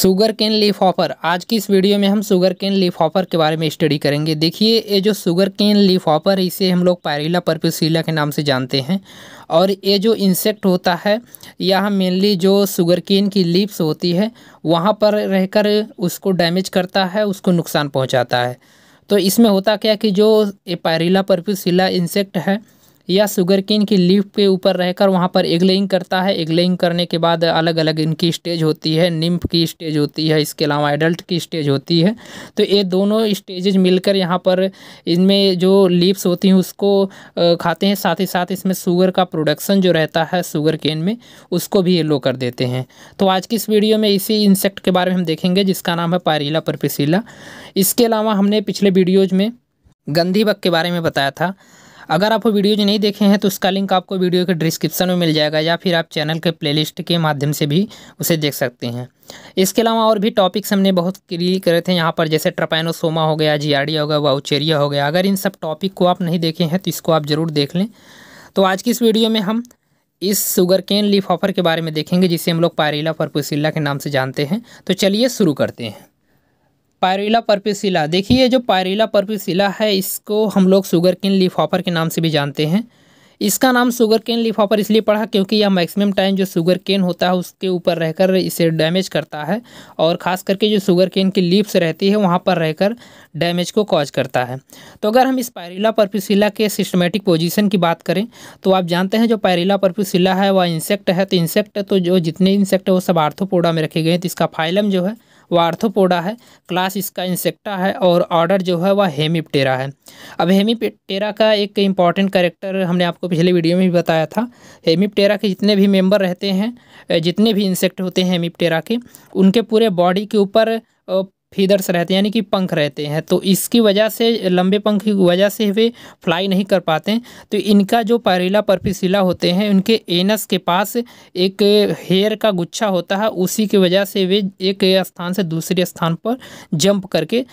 sugar sugarcane leaf offer आज की इस वीडियो में हम सुगर केन लीफ ऑफर के बारे में स्टडी करेंगे देखिए ये जो शुगर केन लीफ ऑफर है इसे हम लोग पायरीला पर्पसिला के नाम से जानते हैं और ये जो इंसेक्ट होता है यह मेनली जो सुगर केन की लीप्स होती है वहाँ पर रहकर उसको डैमेज करता है उसको नुकसान पहुँचाता है तो इसमें होता क्या कि जो ये पायरीला पर्पसीला इंसेक्ट है या शुगर केन की लीफ पे ऊपर रहकर वहाँ पर एगलेइंग करता है एगलेइंग करने के बाद अलग अलग इनकी स्टेज होती है निम्फ की स्टेज होती है इसके अलावा एडल्ट की स्टेज होती है तो ये दोनों स्टेजेज मिलकर यहाँ पर इनमें जो लीव्स होती हैं उसको खाते हैं साथ ही साथ इसमें शुगर का प्रोडक्शन जो रहता है शुगर केन में उसको भी ये लो कर देते हैं तो आज की इस वीडियो में इसी इंसेक्ट के बारे में हम देखेंगे जिसका नाम है पारीला परपिसीला इसके अलावा हमने पिछले वीडियोज़ में गंधी बग के बारे में बताया था अगर आप वो वीडियोज नहीं देखे हैं तो उसका लिंक आपको वीडियो के डिस्क्रिप्शन में मिल जाएगा या फिर आप चैनल के प्लेलिस्ट के माध्यम से भी उसे देख सकते हैं इसके अलावा और भी टॉपिक्स हमने बहुत क्लियर करे थे यहाँ पर जैसे ट्रपैनोसोमा हो गया जियाडिया हो गया वाउचेरिया हो गया अगर इन सब टॉपिक को आप नहीं देखे हैं तो इसको आप ज़रूर देख लें तो आज की इस वीडियो में हम इस सुगर केन लीफ ऑफर के बारे में देखेंगे जिसे हम लोग पारीला फरपुसिल्ला के नाम से जानते हैं तो चलिए शुरू करते हैं पायरीला पर्पिसिला देखिए ये जो पायरीला पर्पिसिला है इसको हम लोग शुगर किन लिफाफर के नाम से भी जानते हैं इसका नाम शुगर केन लिफाफर इसलिए पड़ा क्योंकि यह मैक्सिमम टाइम जो शुगर केन होता है उसके ऊपर रहकर इसे डैमेज करता है और ख़ास करके जो शुगर केन की लीव्स रहती है वहाँ पर रहकर डैमेज को कॉज करता है तो अगर हम इस पायरीला पर्पिसिला के सिस्टमेटिक पोजीशन की बात करें तो आप जानते हैं जो पायरीला पर्पिसिला है वह इंसेक्ट है तो इंसेक्ट तो जो जितने इंसेक्ट है वो सब आर्थोपोडा में रखे गए हैं तो इसका फाइलम जो है वार्थोपोडा है क्लास इसका इंसेक्टा है और ऑर्डर जो है वह हेमिप्टेरा है अब हेमिपटेरा का एक इम्पॉर्टेंट करेक्टर हमने आपको पिछले वीडियो में भी बताया था हेमिप्टेरा के जितने भी मेम्बर रहते हैं जितने भी इंसेक्ट होते हैं हेमिप्टेरा के उनके पूरे बॉडी के ऊपर फीदर्स रहते हैं यानी कि पंख रहते हैं तो इसकी वजह से लंबे पंख की वजह से वे फ्लाई नहीं कर पाते तो इनका जो पारीला परपीसीला होते हैं उनके एनस के पास एक हेयर का गुच्छा होता है उसी की वजह से वे एक स्थान से दूसरे स्थान पर जंप करके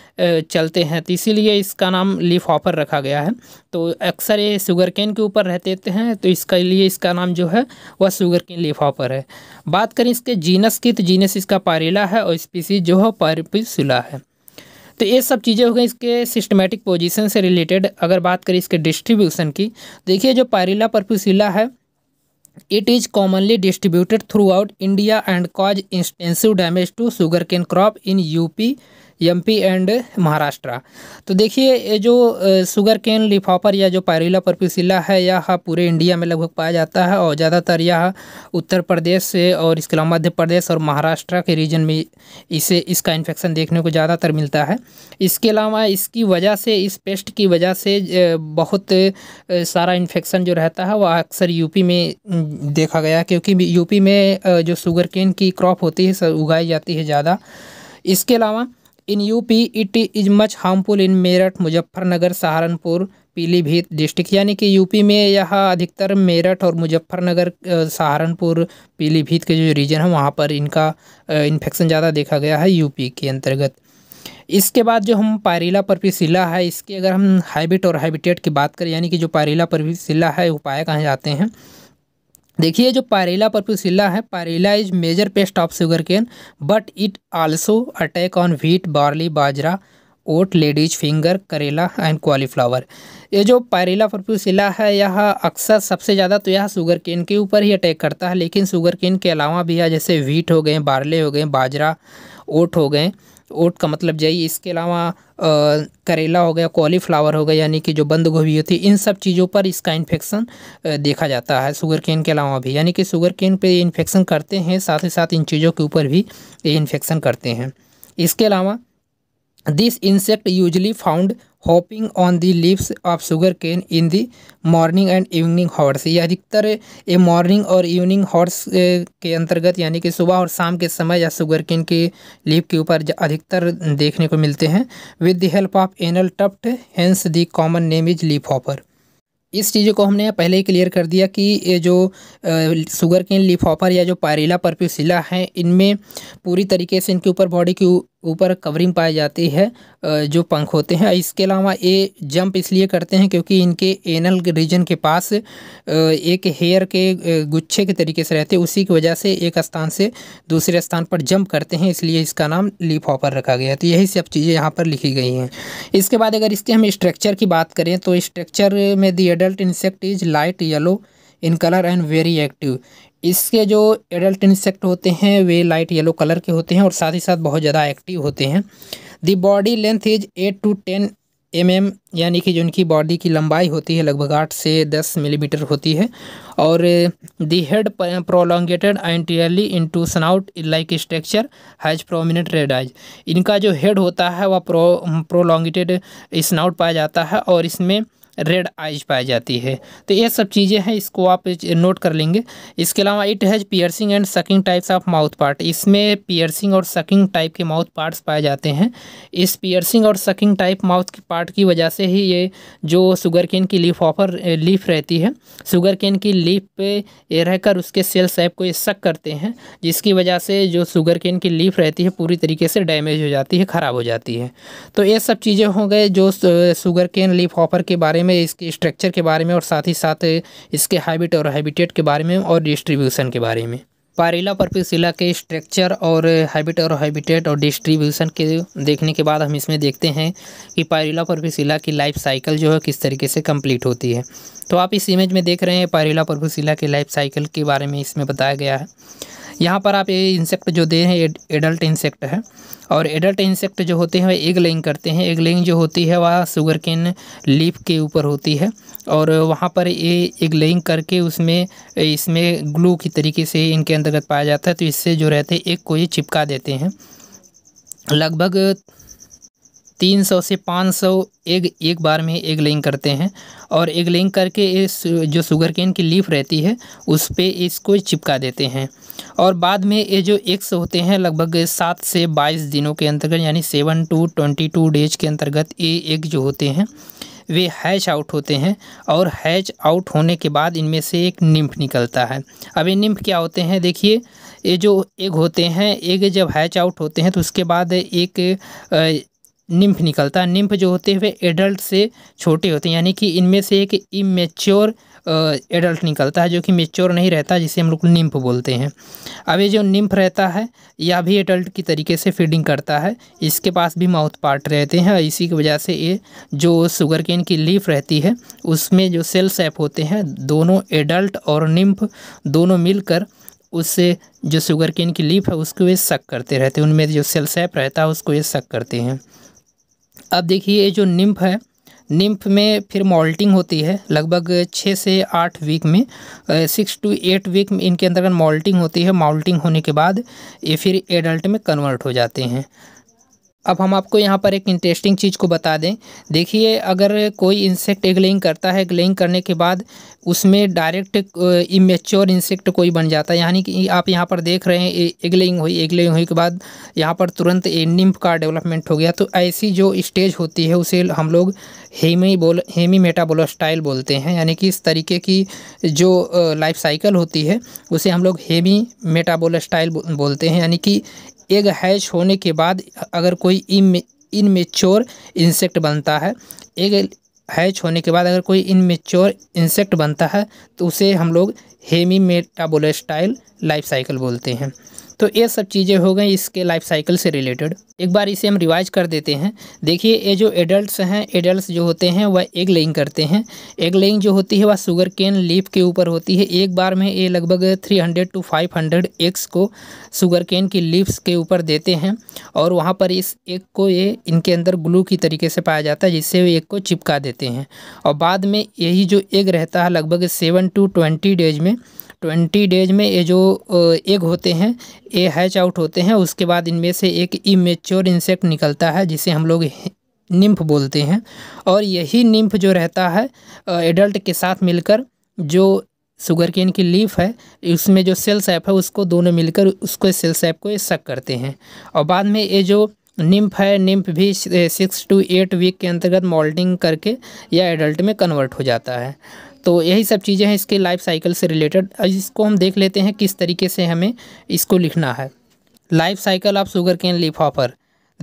चलते हैं तो इसीलिए इसका नाम लिफ ऑफर रखा गया है तो अक्सर ये शुगर केन के ऊपर रहते हैं तो इसके लिए इसका नाम जो है वह शुगर केन लिफापर है बात करें इसके जीनस की तो जीनस इसका पारेला है और स्पीसी जो है पारिपिसुला है तो ये सब चीज़ें हो गई इसके सिस्टमेटिक पोजीशन से रिलेटेड अगर बात करें इसके डिस्ट्रीब्यूशन की देखिए जो पारीला परपुसिला है it is commonly distributed throughout India and cause intensive damage to sugarcane crop in UP M P and Maharashtra तो देखिए ये जो शुगर केन लिफापर या जो पायरीला परपिसिला है यह पूरे इंडिया में लगभग पाया जाता है और ज़्यादातर यह उत्तर प्रदेश से और इसके अलावा मध्य प्रदेश और महाराष्ट्र के रीजन में इसे इसका इन्फेक्शन देखने को ज़्यादातर मिलता है इसके अलावा इसकी वजह से इस पेस्ट की वजह से बहुत सारा इन्फेक्शन जो रहता है वह अक्सर यूपी में देखा गया क्योंकि यूपी में जो शुगर केन की क्रॉप होती है उगाई जाती है ज़्यादा इसके अलावा in UP it is much harmful in Meerut Muzaffarnagar Saharanpur Pilibhit district यानी कि यूपी में यह अधिकतर मेरठ और मुजफ्फरनगर सहारनपुर पीलीभीत के जो रीजन है वहाँ पर इनका इन्फेक्शन ज़्यादा देखा गया है यूपी के अंतर्गत इसके बाद जो हम पायरीला परपिसिला है इसके अगर हम हाइबिट और हाइबिटेट की बात करें यानी कि जो पायरीला सिला है उपाय कहाँ जाते हैं देखिए जो पारेला पर्पुसिला है पारेला is major pest of sugar sugarcane but it also attack on wheat barley bajra oat ladies finger karela and cauliflower ये जो पायरेला फर्प्यूसिला है यह अक्सर सबसे ज़्यादा तो यह शुगर केन के ऊपर ही अटैक करता है लेकिन शुगर केन के अलावा भी है जैसे व्हीट हो गए बारले हो गए बाजरा ओट हो गए ओट का मतलब जाइए इसके अलावा करेला हो गया कॉलीफ्लावर हो गया यानी कि जो बंद गोभी होती है इन सब चीज़ों पर इसका इन्फेक्शन देखा जाता है शुगर केन के अलावा भी यानी कि शुगर केन पर ये इन्फेक्शन करते हैं साथ ही साथ इन चीज़ों के ऊपर भी ये इन्फेक्शन करते हैं इसके अलावा this insect usually found hopping on the leaves of sugar sugarcane in the morning and evening hours ये अधिकतर ये मॉर्निंग और इवनिंग हॉर्स के अंतर्गत यानी कि सुबह और शाम के समय या शुगर केन के लिप के ऊपर अधिकतर देखने को मिलते हैं with the help of anal tuft hence the common name is leaf hopper इस चीज़ को हमने पहले ही क्लियर कर दिया कि ये जो शुगर केन लिप हॉपर या जो पायरीला परप्यूसिला हैं इनमें पूरी तरीके से इनके ऊपर बॉडी के ऊपर कवरिंग पाई जाती है जो पंख होते हैं इसके अलावा ये जंप इसलिए करते हैं क्योंकि इनके एनल रीजन के पास एक हेयर के गुच्छे के तरीके से रहते हैं उसी की वजह से एक स्थान से दूसरे स्थान पर जंप करते हैं इसलिए इसका नाम लीप हॉपर रखा गया है तो यही सब चीज़ें यहाँ पर लिखी गई हैं इसके बाद अगर इसके हम स्ट्रक्चर की बात करें तो स्ट्रक्चर में the adult insect is light yellow in colour and very active इसके जो एडल्ट इंसेक्ट होते हैं वे लाइट येलो कलर के होते हैं और साथ ही साथ बहुत ज़्यादा एक्टिव होते हैं the body length is eight to ten M M यानी कि जो इनकी बॉडी की लंबाई होती है लगभग आठ से दस मिलीमीटर होती है और the head prolongated into snout like structure has prominent red eyes इनका जो हेड होता है वह प्रो प्रोलोंगेटेड स्नाउट पाया जाता है और इसमें रेड आइज पाई जाती है तो ये सब चीज़ें हैं इसको आप नोट कर लेंगे इसके अलावा it has piercing and sucking types of mouth part इसमें पियर्सिंग और सकिंग टाइप के माउथ पार्ट्स पाए जाते हैं इस पियर्सिंग और सकिंग टाइप माउथ के पार्ट की वजह से ही ये जो शुगर केन की लीफ ऑफर लीफ रहती है शुगर केन की लीफ पे ये रहकर उसके सेल साइप को ये सक करते हैं जिसकी वजह से जो शुगर केन की लीफ रहती है पूरी तरीके से डैमेज हो जाती है ख़राब हो जाती है तो ये सब चीज़ें हो गए जो शुगर केन लीफ ऑफर के बारे में में इसके स्ट्रक्चर के बारे में और साथ ही साथ इसके हैबिट और हैबिटेट के बारे में और डिस्ट्रीब्यूशन के बारे में पारीला पर्पिसला के स्ट्रक्चर और हैबिट और हैबिटेट और डिस्ट्रीब्यूशन के देखने के बाद हम इसमें देखते हैं कि पारीला पर्पिसला की लाइफ साइकिल जो है किस तरीके से कंप्लीट होती है तो आप इस इमेज में देख रहे हैं पारीला पर्पिसला के लाइफ साइकिल के बारे में इसमें बताया गया है यहाँ पर आप ये इंसेक्ट जो दे रहे हैं एडल्ट इंसेक्ट है और एडल्ट इंसेक्ट जो होते हैं वह एग लेंग करते हैं एग लेंग जो होती है वह शुगर केन लीप के ऊपर होती है और वहाँ पर ये एग लेंग करके उसमें इसमें ग्लू की तरीके से इनके अंतर्गत पाया जाता है तो इससे जो रहते हैं एक को ये चिपका देते हैं लगभग तीन सौ से पाँच सौ एग एक बार में एग लेइंग करते हैं और एग लेइंग करके इस जो शुगर केन की लीफ रहती है उस पर इसको चिपका देते हैं और बाद में ये जो एग्स होते हैं लगभग सात से बाईस दिनों के अंतर्गत यानी seven to twenty two days के अंतर्गत ये एग जो होते हैं वे हैच आउट होते हैं और हैच आउट होने के बाद इनमें से एक निम्फ निकलता है अब ये निम्फ क्या होते हैं देखिए ये जो एग होते हैं एग जब हैच आउट होते हैं तो उसके बाद एक निम्फ निकलता है निम्फ जो होते हुए एडल्ट से छोटे होते हैं यानी कि इनमें से एक इमेच्योर एडल्ट निकलता है जो कि मेच्योर नहीं रहता जिसे हम लोग निम्फ बोलते हैं अब ये जो निम्फ रहता है यह भी एडल्ट की तरीके से फीडिंग करता है इसके पास भी माउथ पार्ट रहते हैं और इसी की वजह से ये जो शुगर केन की लीफ रहती है उसमें जो सेल सैप होते हैं दोनों एडल्ट और निम्फ दोनों मिलकर उससे जो शुगर केन की लीफ है उसको ये शक करते रहते हैं उनमें जो सेल सेप रहता है उसको ये शक करते हैं अब देखिए ये जो निम्फ है निम्फ में फिर मॉल्टिंग होती है लगभग छः से आठ वीक में सिक्स टू एट वीक में इनके अंतर्गत मॉल्टिंग होती है मॉल्टिंग होने के बाद ये फिर एडल्ट में कन्वर्ट हो जाते हैं अब हम आपको यहाँ पर एक इंटरेस्टिंग चीज़ को बता दें देखिए अगर कोई इंसेक्ट एग्लेइंग करता है एगलेइंग करने के बाद उसमें डायरेक्ट इमेच्योर इंसेक्ट कोई बन जाता है यानी कि आप यहाँ पर देख रहे हैं एग्लेइंग हुई एग्लेइंग हुई के बाद यहाँ पर तुरंत ए निम्फ का डेवलपमेंट हो गया तो ऐसी जो स्टेज होती है उसे हम लोग हेमी बोल हेमी मेटाबोलोस्टाइल बोलते हैं यानी कि इस तरीके की जो लाइफ साइकिल होती है उसे हम लोग हेमी मेटाबोलोस्टाइल बोलते हैं यानी कि एग हैच होने के बाद अगर कोई इन इनमेच्योर इंसेक्ट बनता है एग हैच होने के बाद अगर कोई इनमेच्योर इंसेक्ट बनता है तो उसे हम लोग हेमी मेटाबोलेस्टाइल लाइफ साइकिल बोलते हैं तो ये सब चीज़ें हो गई इसके लाइफ साइकिल से रिलेटेड एक बार इसे हम रिवाइज कर देते हैं देखिए ये जो एडल्ट्स हैं एडल्ट्स जो होते हैं वह एग लेइंग करते हैं एग लेइंग जो होती है वह शुगर केन लीफ के ऊपर होती है एक बार में ये लगभग 300 टू 500 एग्स को शुगर केन की लीव्स के ऊपर देते हैं और वहाँ पर इस एग को ये इनके अंदर ग्लू की तरीके से पाया जाता है जिससे वे एग को चिपका देते हैं और बाद में यही जो एग रहता है लगभग सेवन टू ट्वेंटी डेज में ट्वेंटी डेज में ये जो एग होते हैं ये हैच आउट होते हैं उसके बाद इनमें से एक इमेच्योर इंसेक्ट निकलता है जिसे हम लोग निम्फ बोलते हैं और यही निम्फ जो रहता है एडल्ट के साथ मिलकर जो शुगर केन की लीफ है उसमें जो सेल सैप है उसको दोनों मिलकर उसको सेल सैप को शक करते हैं और बाद में ये जो निम्फ है निम्फ भी सिक्स टू एट वीक के अंतर्गत मोल्डिंग करके या एडल्ट में कन्वर्ट हो जाता है तो यही सब चीज़ें हैं इसके लाइफ साइकिल से रिलेटेड इसको हम देख लेते हैं किस तरीके से हमें इसको लिखना है life cycle of sugar sugarcane leaf hopper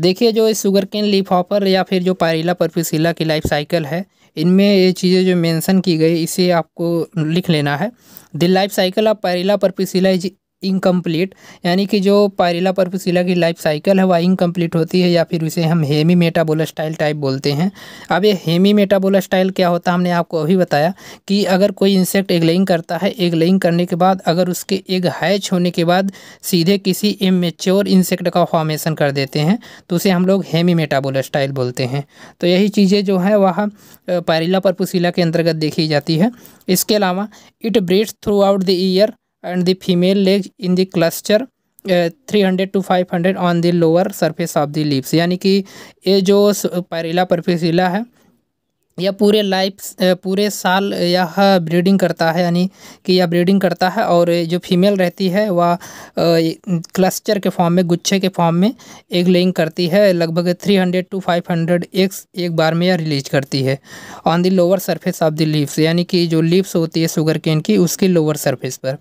देखिए जो शुगर केन लीफ हॉपर या फिर जो पारीला परपिसिला की लाइफ साइकिल है इनमें ये चीज़ें जो मेंशन की गई इसे आपको लिख लेना है द लाइफ साइकिल ऑफ पारीला परपिसिला इज इनकम्प्लीट यानी कि जो पायरिला पर्पसिला की लाइफ साइकिल है वह इनकम्प्लीट होती है या फिर उसे हम हेमी मेटाबोला स्टाइल टाइप बोलते हैं अब ये हेमी मेटाबोला स्टाइल क्या होता है हमने आपको अभी बताया कि अगर कोई इंसेक्ट एगलेइंग करता है एगलेइंग करने के बाद अगर उसके एग हैच होने के बाद सीधे किसी इमेच्योर इंसेक्ट का फॉर्मेशन कर देते हैं तो उसे हम लोग हेमी मेटाबोला स्टाइल बोलते हैं तो यही चीज़ें जो है वह पायरिला पर्पसिला के अंतर्गत देखी जाती है इसके अलावा it breeds throughout the year and the female lay in the cluster three hundred to five hundred on the lower surface of the leaves यानी कि ये जो पैरीला परफेसिला है यह पूरे लाइफ पूरे साल यह ब्रीडिंग करता है यानी कि यह ब्रीडिंग करता है और जो फीमेल रहती है वह क्लस्टर के फॉर्म में गुच्छे के फॉर्म में एग लेइंग करती है लगभग three hundred to five hundred eggs एक बार में यह रिलीज करती है on the lower surface of the leaves यानी कि जो लीव्स होती है शुगर केन की उसकी लोअर सरफेस पर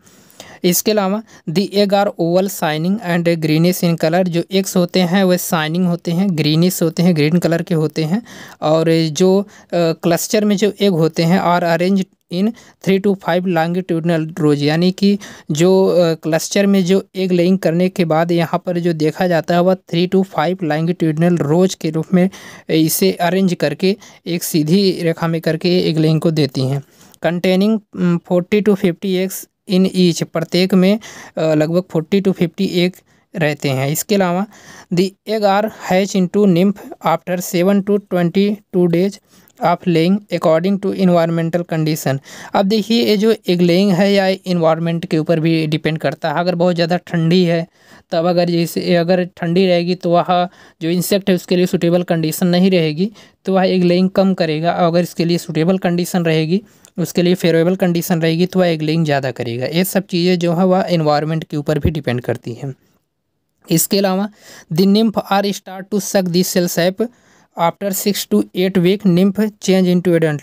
इसके अलावा the egg are oval shining and greenish in colour जो एग्स होते हैं वे शाइनिंग होते हैं ग्रीनिश होते हैं ग्रीन कलर के होते हैं और जो क्लस्टर में जो एग होते हैं are arrange in three to five longitudinal rows यानी कि जो क्लस्टर में जो एग लेइंग करने के बाद यहाँ पर जो देखा जाता है वह three to five longitudinal rows के रूप में इसे अरेंज करके एक सीधी रेखा में करके एग लेइंग को देती हैं containing forty to fifty eggs in each प्रत्येक में लगभग फोर्टी टू फिफ्टी एग रहते हैं इसके अलावा the egg are hatch into nymph after seven to twenty two days of laying according to environmental condition अब देखिए ये जो एग लेइंग है या इन्वायरमेंट के ऊपर भी डिपेंड करता है अगर बहुत ज़्यादा ठंडी है तब अगर जैसे अगर ठंडी रहेगी तो वह जो इंसेक्ट है उसके लिए सुटेबल कंडीशन नहीं रहेगी तो वह एग लेइंग कम करेगा अगर इसके लिए सुटेबल कंडीशन रहेगी उसके लिए फेवरेबल कंडीशन रहेगी तो वह एगलिंग ज़्यादा करेगा ये सब चीज़ें जो है वह इन्वायरमेंट के ऊपर भी डिपेंड करती हैं इसके अलावा the nymph are start to suck this cell sap after six to eight week nymph change into adult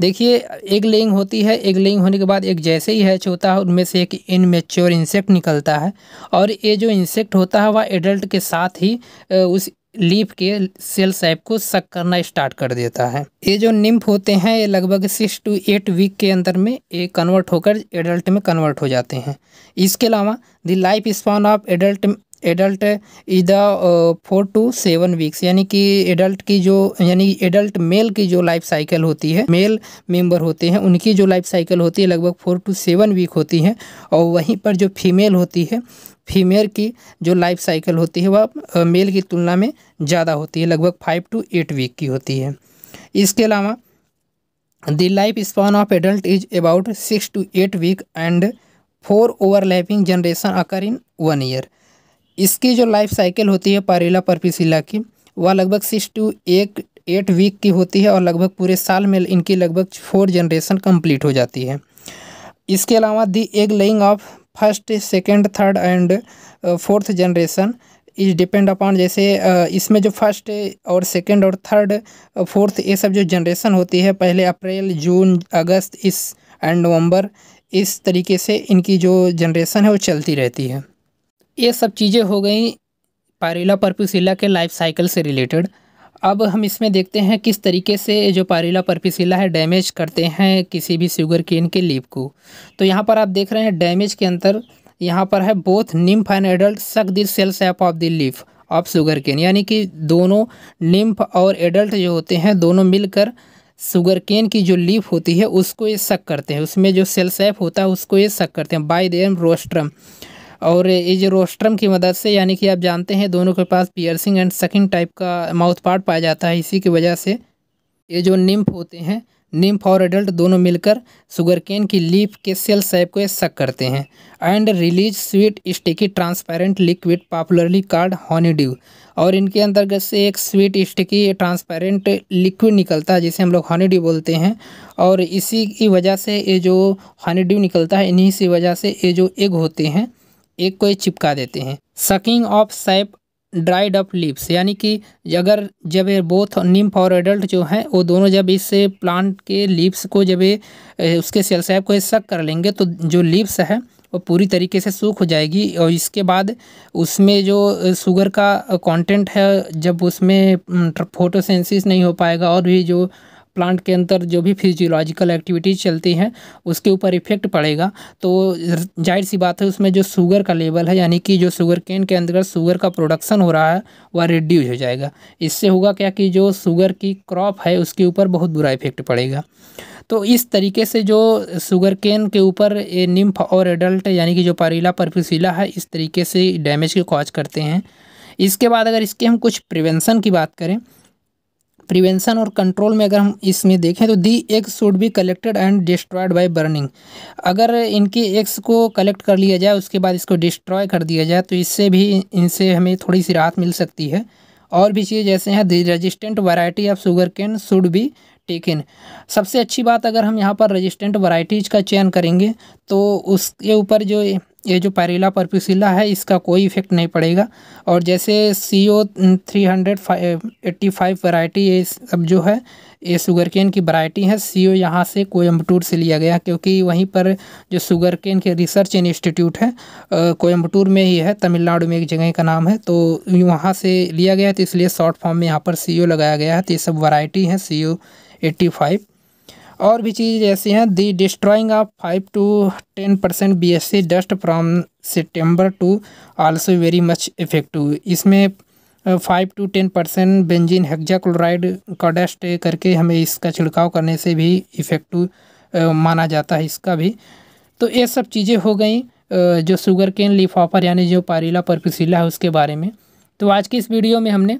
देखिए एग लेइंग होती है एग लेइंग होने के बाद एक जैसे ही हैच होता है उनमें से एक इनमेच्योर इंसेक्ट निकलता है और ये जो इंसेक्ट होता है वह एडल्ट के साथ ही उस लीफ के सेल साइप को सक करना स्टार्ट कर देता है ये जो निम्फ होते हैं ये लगभग सिक्स टू एट वीक के अंदर में ये कन्वर्ट होकर एडल्ट में कन्वर्ट हो जाते हैं इसके अलावा the life span of adult adult इधर फोर टू सेवन वीक्स यानी कि एडल्ट की जो यानी एडल्ट मेल की जो लाइफ साइकिल होती है मेल मेंबर होते हैं उनकी जो लाइफ साइकिल होती है लगभग फोर टू सेवन वीक होती है और वहीं पर जो फीमेल होती है फीमेल की जो लाइफ साइकिल होती है वह मेल uh, की तुलना में ज़्यादा होती है लगभग फाइव टू एट वीक की होती है इसके अलावा the life span of adult is about six to eight week and four overlapping generation occur in one year इसकी जो लाइफ साइकिल होती है पारीला परपीसीला की वह लगभग सिक्स टू एक एट वीक की होती है और लगभग पूरे साल में इनकी लगभग फोर जनरेशन कंप्लीट हो जाती है इसके अलावा the egg laying of first second third and fourth generation is depend upon जैसे uh, इसमें जो फर्स्ट और सेकेंड और थर्ड फोर्थ uh, ये सब जो जनरेशन होती है पहले अप्रैल जून अगस्त इस एंड नवंबर इस तरीके से इनकी जो जनरेशन है वो चलती रहती है ये सब चीज़ें हो गई पारीला पर्पिसिला के लाइफ साइकिल से रिलेटेड अब हम इसमें देखते हैं किस तरीके से जो पारीला पर्पिसिला है डैमेज करते हैं किसी भी शुगर केन के लीप को तो यहाँ पर आप देख रहे हैं डैमेज के अंतर यहाँ पर है both nymph and adult suck this cell sap of the leaf of sugar cane यानी कि दोनों निम्फ और एडल्ट जो होते हैं दोनों मिलकर शुगर केन की जो लीफ होती है उसको ये सक करते हैं उसमें जो सेल सैप होता है उसको ये सक करते हैं बाई देम रोस्ट्रम और ये जो रोस्ट्रम की मदद से यानी कि आप जानते हैं दोनों के पास पियर्सिंग एंड सकिंग टाइप का माउथ पार्ट पाया जाता है इसी की वजह से ये जो निम्फ होते हैं निम्फ और एडल्ट दोनों मिलकर शुगर केन की लीफ के सेल साइप को सक करते हैं and release sweet sticky transparent liquid popularly called honeydew और इनके अंतर्गत से एक स्वीट स्टिकी ट्रांसपेरेंट लिक्विड निकलता है जिसे हम लोग हॉनीड्यू बोलते हैं और इसी की वजह से ये जो हॉनीड्यू निकलता है इन्हीं सी वजह से ये जो एग होते हैं एक को चिपका देते हैं sucking of sap dried up lips यानी कि अगर जब ये बोथ निम्फ और एडल्ट जो हैं वो दोनों जब इस प्लांट के लिप्स को जब ये उसके सेल सैप को सक कर लेंगे तो जो लिप्स है वो पूरी तरीके से सूख हो जाएगी और इसके बाद उसमें जो शुगर का कंटेंट है जब उसमें फोटोसेंसिस नहीं हो पाएगा और भी जो प्लांट के अंदर जो भी फिजियोलॉजिकल एक्टिविटीज़ चलती हैं उसके ऊपर इफेक्ट पड़ेगा तो जाहिर सी बात है उसमें जो शुगर का लेवल है यानी कि जो शुगर केन के अंदर शुगर का प्रोडक्शन हो रहा है वह रिड्यूज हो जाएगा इससे होगा क्या कि जो शुगर की क्रॉप है उसके ऊपर बहुत बुरा इफेक्ट पड़ेगा तो इस तरीके से जो शुगर केन के ऊपर निम्फ और एडल्ट यानी कि जो परीला परफ्यूसीला है इस तरीके से डैमेज के कॉज करते हैं इसके बाद अगर इसके हम कुछ प्रिवेंसन की बात करें प्रिवेंशन और कंट्रोल में अगर हम इसमें देखें तो the eggs should be collected and destroyed by burning अगर इनके एग्स को कलेक्ट कर लिया जाए उसके बाद इसको डिस्ट्रॉय कर दिया जाए तो इससे भी इनसे हमें थोड़ी सी राहत मिल सकती है और भी चीज़ जैसे हैं the resistant variety of sugar cane should be taken सबसे अच्छी बात अगर हम यहाँ पर रजिस्टेंट वराइटीज़ का चयन करेंगे तो उसके ऊपर जो ये जो पैरिला परपिसिला है इसका कोई इफेक्ट नहीं पड़ेगा और जैसे C O three hundred eighty five variety ये सब जो है ये शुगर केन की वरायटी है सी ओ यहाँ से कोयम्बटूर से लिया गया क्योंकि वहीं पर जो शुगर केन के रिसर्च इंस्टीट्यूट है कोयम्बटूर में ही है तमिलनाडु में एक जगह का नाम है तो वहाँ से लिया गया है तो इसलिए शॉर्ट फॉर्म में यहाँ पर सी ओ लगाया गया है तो ये सब वरायटी है सी ओ एट्टी फाइव और भी चीज़ ऐसी हैं the destroying of five to ten percent B S C dust from September to also very much effective इसमें five to ten percent benzene hexachloride का डस्ट करके हमें इसका छिड़काव करने से भी इफेक्टिव माना जाता है इसका भी तो ये सब चीज़ें हो गई जो शुगर केन लीफ ऑफर यानी जो पारीला परपसीला है उसके बारे में तो आज की इस वीडियो में हमने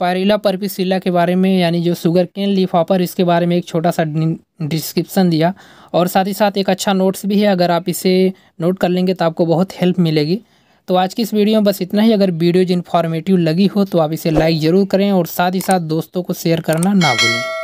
पायरिला परपिसिला के बारे में यानी जो शुगर केन लीफ इसके बारे में एक छोटा सा डिस्क्रिप्सन दिया और साथ ही साथ एक अच्छा नोट्स भी है अगर आप इसे नोट कर लेंगे तो आपको बहुत हेल्प मिलेगी तो आज की इस वीडियो में बस इतना ही अगर वीडियोज इन्फॉर्मेटिव लगी हो तो आप इसे लाइक ज़रूर करें और साथ ही साथ दोस्तों को शेयर करना ना भूलें